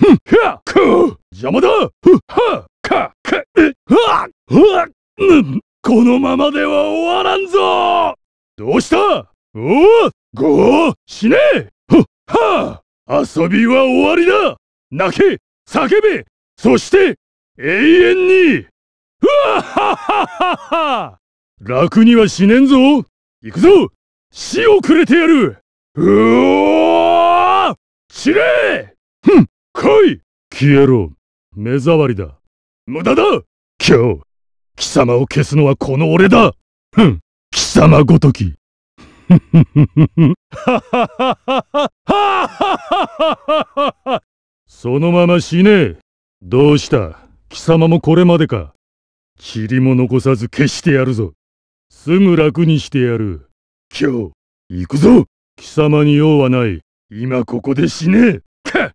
ふっはく邪魔だふっはかかえははぬこのままでは終わらんぞどうしたおおご死ねふっは遊びは終わりだ泣け叫べそして永遠にふわはははは楽には死ねんぞ行くぞ死をくれてやるうおー死れふん来い消えろ目障りだ無駄だ今日貴様を消すのはこの俺だふん貴様ごとき そのまま死ねどうした貴様もこれまでか塵も残さず消してやるぞすぐ楽にしてやる今日行くぞ貴様に用はない今ここで死ねえ